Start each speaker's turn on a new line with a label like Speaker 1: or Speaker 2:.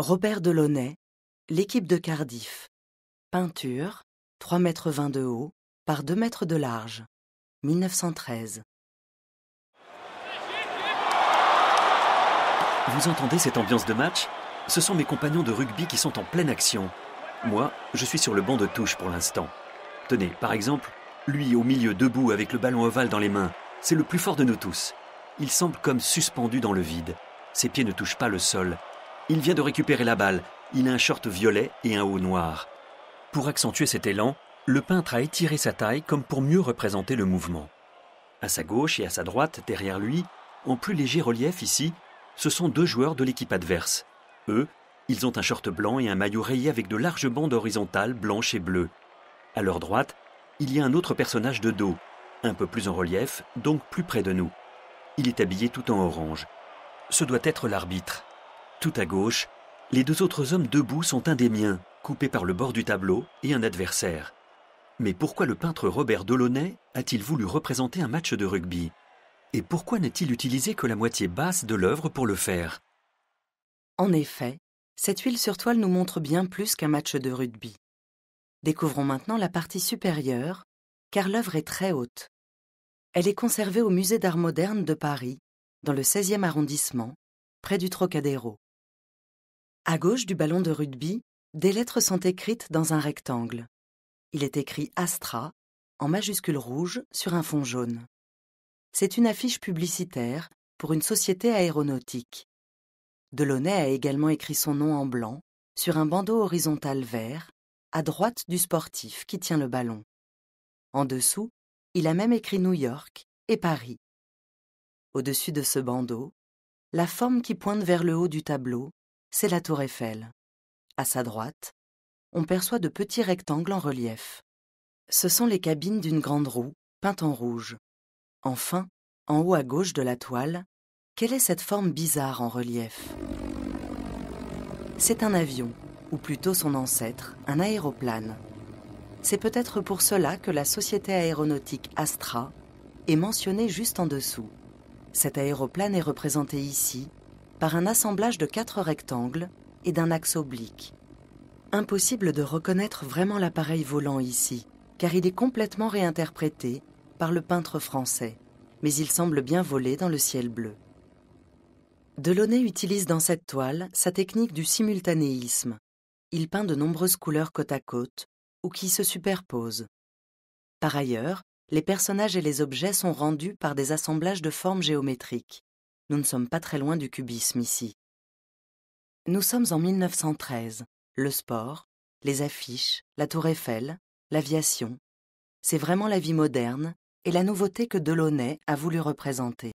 Speaker 1: Robert Delaunay, l'équipe de Cardiff. Peinture, 3 mètres 20 de haut par 2 mètres de large. 1913.
Speaker 2: Vous entendez cette ambiance de match Ce sont mes compagnons de rugby qui sont en pleine action. Moi, je suis sur le banc de touche pour l'instant. Tenez, par exemple, lui au milieu debout avec le ballon ovale dans les mains, c'est le plus fort de nous tous. Il semble comme suspendu dans le vide. Ses pieds ne touchent pas le sol il vient de récupérer la balle. Il a un short violet et un haut noir. Pour accentuer cet élan, le peintre a étiré sa taille comme pour mieux représenter le mouvement. À sa gauche et à sa droite, derrière lui, en plus léger relief ici, ce sont deux joueurs de l'équipe adverse. Eux, ils ont un short blanc et un maillot rayé avec de larges bandes horizontales blanches et bleues. À leur droite, il y a un autre personnage de dos, un peu plus en relief, donc plus près de nous. Il est habillé tout en orange. Ce doit être l'arbitre. Tout à gauche, les deux autres hommes debout sont un des miens, coupé par le bord du tableau, et un adversaire. Mais pourquoi le peintre Robert Delaunay a-t-il voulu représenter un match de rugby Et pourquoi n'a-t-il utilisé que la moitié basse de l'œuvre pour le faire
Speaker 1: En effet, cette huile sur toile nous montre bien plus qu'un match de rugby. Découvrons maintenant la partie supérieure, car l'œuvre est très haute. Elle est conservée au Musée d'art moderne de Paris, dans le 16e arrondissement, près du Trocadéro. À gauche du ballon de rugby, des lettres sont écrites dans un rectangle. Il est écrit Astra en majuscule rouge sur un fond jaune. C'est une affiche publicitaire pour une société aéronautique. Delaunay a également écrit son nom en blanc sur un bandeau horizontal vert, à droite du sportif qui tient le ballon. En dessous, il a même écrit New York et Paris. Au-dessus de ce bandeau, la forme qui pointe vers le haut du tableau c'est la tour Eiffel. À sa droite, on perçoit de petits rectangles en relief. Ce sont les cabines d'une grande roue, peintes en rouge. Enfin, en haut à gauche de la toile, quelle est cette forme bizarre en relief C'est un avion, ou plutôt son ancêtre, un aéroplane. C'est peut-être pour cela que la société aéronautique Astra est mentionnée juste en dessous. Cet aéroplane est représenté ici par un assemblage de quatre rectangles et d'un axe oblique. Impossible de reconnaître vraiment l'appareil volant ici, car il est complètement réinterprété par le peintre français, mais il semble bien voler dans le ciel bleu. Delaunay utilise dans cette toile sa technique du simultanéisme. Il peint de nombreuses couleurs côte à côte ou qui se superposent. Par ailleurs, les personnages et les objets sont rendus par des assemblages de formes géométriques. Nous ne sommes pas très loin du cubisme ici. Nous sommes en 1913. Le sport, les affiches, la tour Eiffel, l'aviation. C'est vraiment la vie moderne et la nouveauté que Delaunay a voulu représenter.